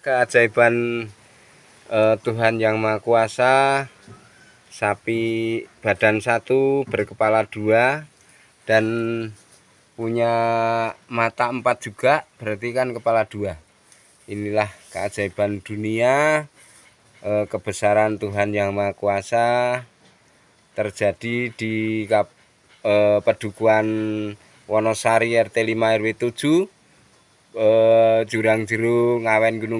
keajaiban uh, Tuhan yang Maha Kuasa sapi badan satu berkepala dua dan punya mata empat juga berarti kan kepala dua inilah keajaiban dunia uh, kebesaran Tuhan yang Maha Kuasa terjadi di Kap, eh, Pedukuhan Wonosari RT 5 RW 7 Uh, Jurang Jeru Ngawen Gunung